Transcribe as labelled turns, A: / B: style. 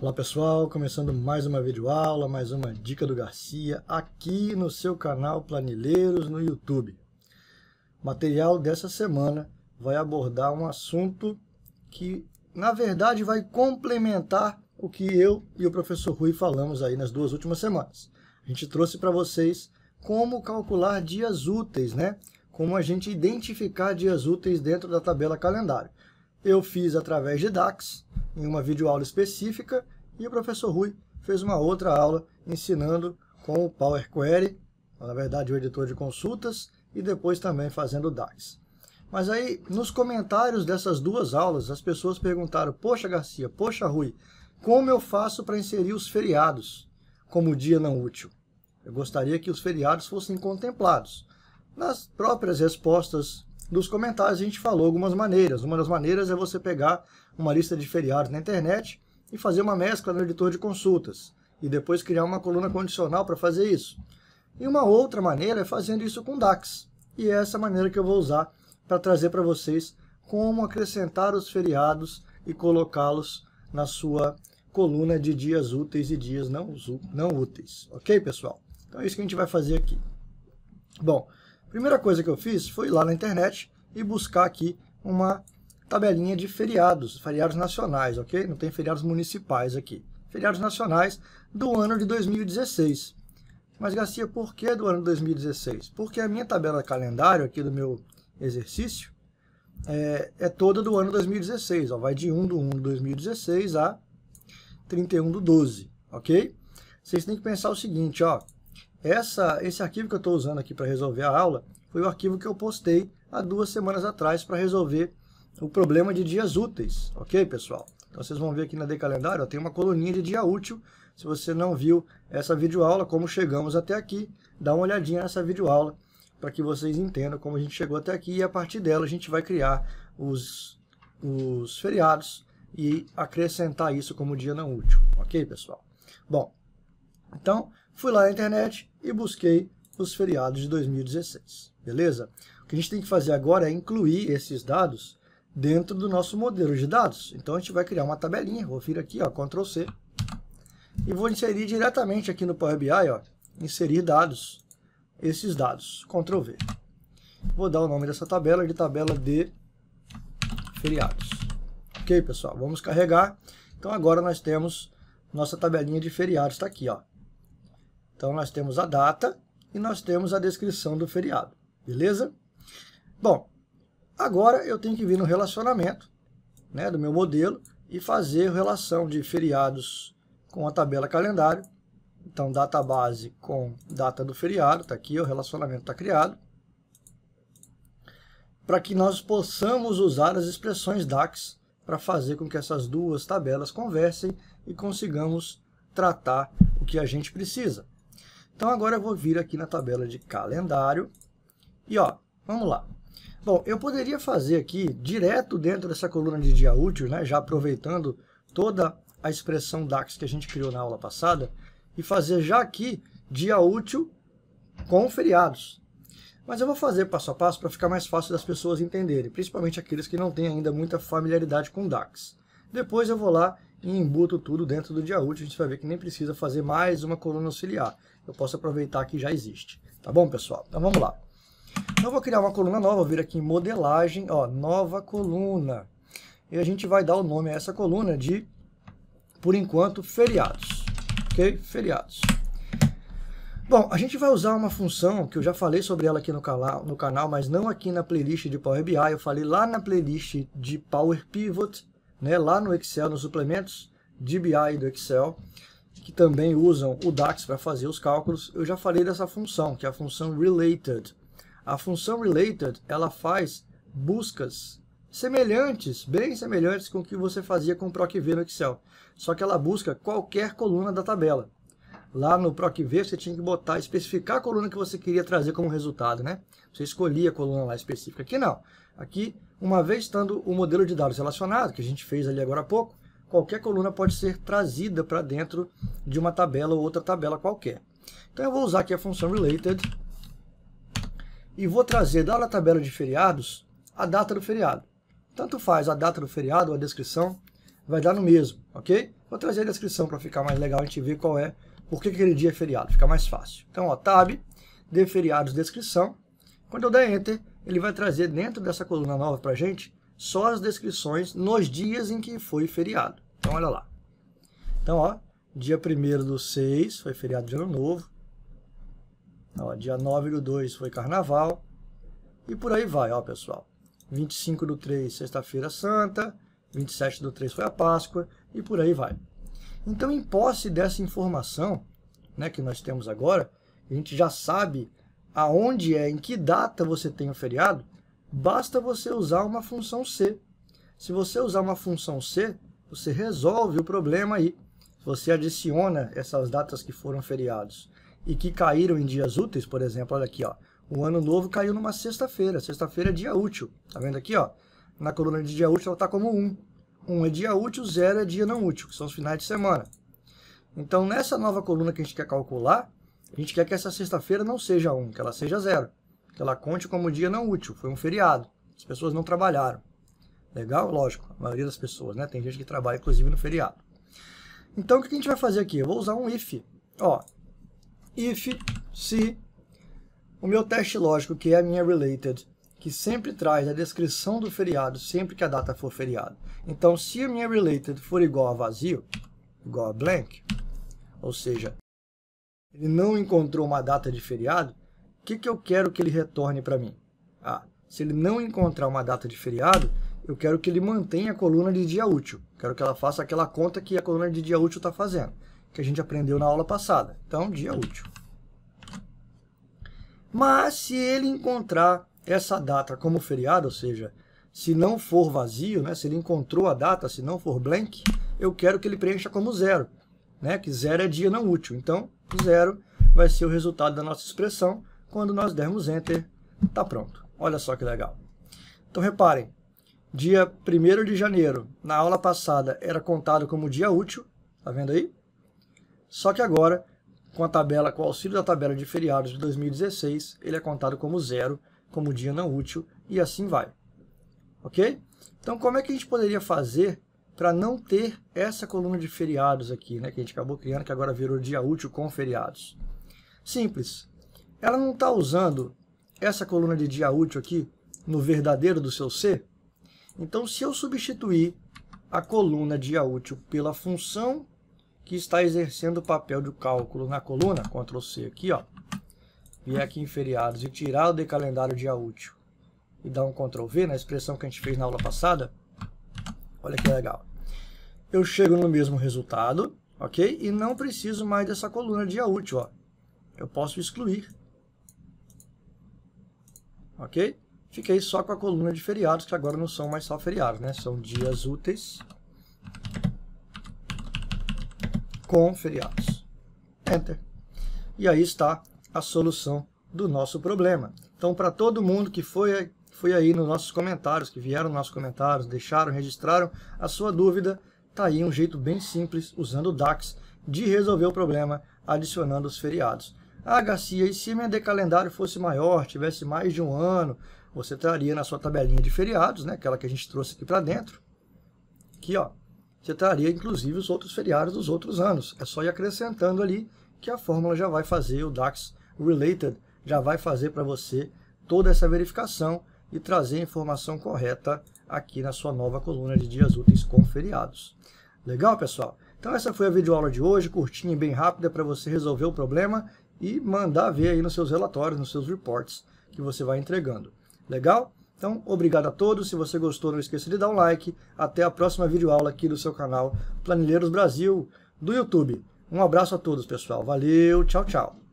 A: Olá pessoal, começando mais uma videoaula, mais uma dica do Garcia aqui no seu canal Planileiros no YouTube. O material dessa semana vai abordar um assunto que na verdade vai complementar o que eu e o professor Rui falamos aí nas duas últimas semanas. A gente trouxe para vocês como calcular dias úteis, né? Como a gente identificar dias úteis dentro da tabela calendário. Eu fiz através de DAX, em uma videoaula específica e o professor Rui fez uma outra aula ensinando com o Power Query, na verdade o editor de consultas, e depois também fazendo DAX. Mas aí, nos comentários dessas duas aulas, as pessoas perguntaram, poxa Garcia, poxa Rui, como eu faço para inserir os feriados como dia não útil? Eu gostaria que os feriados fossem contemplados. Nas próprias respostas dos comentários, a gente falou algumas maneiras. Uma das maneiras é você pegar uma lista de feriados na internet e fazer uma mescla no editor de consultas, e depois criar uma coluna condicional para fazer isso. E uma outra maneira é fazendo isso com DAX, e é essa maneira que eu vou usar para trazer para vocês como acrescentar os feriados e colocá-los na sua coluna de dias úteis e dias não, úteis. Ok, pessoal? Então é isso que a gente vai fazer aqui. Bom, primeira coisa que eu fiz foi ir lá na internet e buscar aqui uma tabelinha de feriados, feriados nacionais, ok? Não tem feriados municipais aqui. Feriados nacionais do ano de 2016. Mas, Garcia, por que do ano de 2016? Porque a minha tabela calendário aqui do meu exercício é, é toda do ano 2016. Ó, vai de 1 do 1 de 2016 a 31 do 12, ok? Vocês têm que pensar o seguinte, ó. Essa, esse arquivo que eu estou usando aqui para resolver a aula foi o arquivo que eu postei há duas semanas atrás para resolver o problema de dias úteis, ok, pessoal? Então, vocês vão ver aqui na de Calendário, ó, tem uma coluninha de dia útil. Se você não viu essa videoaula, como chegamos até aqui, dá uma olhadinha nessa videoaula para que vocês entendam como a gente chegou até aqui e a partir dela a gente vai criar os, os feriados e acrescentar isso como dia não útil, ok, pessoal? Bom, então, fui lá na internet e busquei os feriados de 2016, beleza? O que a gente tem que fazer agora é incluir esses dados dentro do nosso modelo de dados. Então a gente vai criar uma tabelinha, vou vir aqui, ó, Ctrl C, e vou inserir diretamente aqui no Power BI, ó, inserir dados, esses dados, Ctrl V. Vou dar o nome dessa tabela de tabela de feriados. Ok, pessoal? Vamos carregar. Então agora nós temos nossa tabelinha de feriados, está aqui, ó. Então nós temos a data e nós temos a descrição do feriado, beleza? Bom, Agora eu tenho que vir no relacionamento né, do meu modelo e fazer relação de feriados com a tabela calendário. Então, data base com data do feriado, está aqui, o relacionamento está criado. Para que nós possamos usar as expressões DAX para fazer com que essas duas tabelas conversem e consigamos tratar o que a gente precisa. Então, agora eu vou vir aqui na tabela de calendário e ó, vamos lá. Bom, eu poderia fazer aqui, direto dentro dessa coluna de dia útil, né, já aproveitando toda a expressão DAX que a gente criou na aula passada, e fazer já aqui dia útil com feriados. Mas eu vou fazer passo a passo para ficar mais fácil das pessoas entenderem, principalmente aqueles que não têm ainda muita familiaridade com DAX. Depois eu vou lá e embuto tudo dentro do dia útil, a gente vai ver que nem precisa fazer mais uma coluna auxiliar. Eu posso aproveitar que já existe. Tá bom, pessoal? Então vamos lá. Então, eu vou criar uma coluna nova, vou vir aqui em modelagem, ó, nova coluna. E a gente vai dar o nome a essa coluna de, por enquanto, feriados. Ok? Feriados. Bom, a gente vai usar uma função que eu já falei sobre ela aqui no, canal, no canal, mas não aqui na playlist de Power BI. Eu falei lá na playlist de Power Pivot, né, lá no Excel, nos suplementos de BI do Excel, que também usam o DAX para fazer os cálculos. Eu já falei dessa função, que é a função Related. A função related, ela faz buscas semelhantes, bem semelhantes com o que você fazia com o PROCV no Excel. Só que ela busca qualquer coluna da tabela. Lá no PROCV você tinha que botar, especificar a coluna que você queria trazer como resultado, né? Você escolhia a coluna lá específica. Aqui não. Aqui, uma vez estando o modelo de dados relacionado, que a gente fez ali agora há pouco, qualquer coluna pode ser trazida para dentro de uma tabela ou outra tabela qualquer. Então eu vou usar aqui a função related e vou trazer lá na tabela de feriados a data do feriado. Tanto faz a data do feriado ou a descrição, vai dar no mesmo, ok? Vou trazer a descrição para ficar mais legal a gente ver qual é, por que aquele dia é feriado, fica mais fácil. Então, ó, tab, de feriados, descrição. Quando eu der Enter, ele vai trazer dentro dessa coluna nova para a gente só as descrições nos dias em que foi feriado. Então, olha lá. Então, ó, dia 1 do 6 foi feriado de ano novo. Ó, dia 9 do 2 foi Carnaval. E por aí vai, ó, pessoal. 25 do 3, Sexta-feira Santa. 27 do 3 foi a Páscoa. E por aí vai. Então, em posse dessa informação né, que nós temos agora, a gente já sabe aonde é, em que data você tem o feriado, basta você usar uma função C. Se você usar uma função C, você resolve o problema aí. Você adiciona essas datas que foram feriados e que caíram em dias úteis, por exemplo, olha aqui, ó. O ano novo caiu numa sexta-feira. Sexta-feira é dia útil. Tá vendo aqui, ó? Na coluna de dia útil ela está como 1. 1 é dia útil, 0 é dia não útil, que são os finais de semana. Então, nessa nova coluna que a gente quer calcular, a gente quer que essa sexta-feira não seja 1, que ela seja 0. Que ela conte como dia não útil, foi um feriado. As pessoas não trabalharam. Legal? Lógico, a maioria das pessoas, né? Tem gente que trabalha, inclusive, no feriado. Então, o que a gente vai fazer aqui? Eu vou usar um if. Ó, if, se o meu teste lógico, que é a minha related, que sempre traz a descrição do feriado sempre que a data for feriado. Então, se a minha related for igual a vazio, igual a blank, ou seja, ele não encontrou uma data de feriado, o que, que eu quero que ele retorne para mim? Ah, se ele não encontrar uma data de feriado, eu quero que ele mantenha a coluna de dia útil. Quero que ela faça aquela conta que a coluna de dia útil está fazendo que a gente aprendeu na aula passada. Então, dia útil. Mas se ele encontrar essa data como feriado, ou seja, se não for vazio, né, se ele encontrou a data, se não for blank, eu quero que ele preencha como zero, né, que zero é dia não útil. Então, zero vai ser o resultado da nossa expressão. Quando nós dermos Enter, está pronto. Olha só que legal. Então, reparem, dia 1 de janeiro, na aula passada, era contado como dia útil, tá vendo aí? Só que agora, com a tabela, com o auxílio da tabela de feriados de 2016, ele é contado como zero, como dia não útil, e assim vai. Ok? Então, como é que a gente poderia fazer para não ter essa coluna de feriados aqui, né, que a gente acabou criando, que agora virou dia útil com feriados? Simples. Ela não está usando essa coluna de dia útil aqui no verdadeiro do seu C? Então, se eu substituir a coluna dia útil pela função que está exercendo o papel de cálculo na coluna, Ctrl C aqui, ó, vier aqui em feriados e tirar o de calendário dia útil e dar um Ctrl V na expressão que a gente fez na aula passada, olha que legal. Eu chego no mesmo resultado, ok? E não preciso mais dessa coluna dia útil, ó. Eu posso excluir, ok? Fiquei só com a coluna de feriados, que agora não são mais só feriados, né? São dias úteis com feriados. Enter. E aí está a solução do nosso problema. Então, para todo mundo que foi, foi aí nos nossos comentários, que vieram nos nossos comentários, deixaram, registraram a sua dúvida, está aí um jeito bem simples, usando o DAX, de resolver o problema adicionando os feriados. Ah, Garcia, e se meu calendário fosse maior, tivesse mais de um ano, você traria na sua tabelinha de feriados, né, aquela que a gente trouxe aqui para dentro, aqui, ó, você traria inclusive os outros feriados dos outros anos. É só ir acrescentando ali que a fórmula já vai fazer, o DAX Related já vai fazer para você toda essa verificação e trazer a informação correta aqui na sua nova coluna de dias úteis com feriados. Legal, pessoal? Então essa foi a videoaula de hoje, curtinha e bem rápida para você resolver o problema e mandar ver aí nos seus relatórios, nos seus reports que você vai entregando. Legal? Então, obrigado a todos. Se você gostou, não esqueça de dar um like. Até a próxima videoaula aqui do seu canal Planilheiros Brasil do YouTube. Um abraço a todos, pessoal. Valeu, tchau, tchau.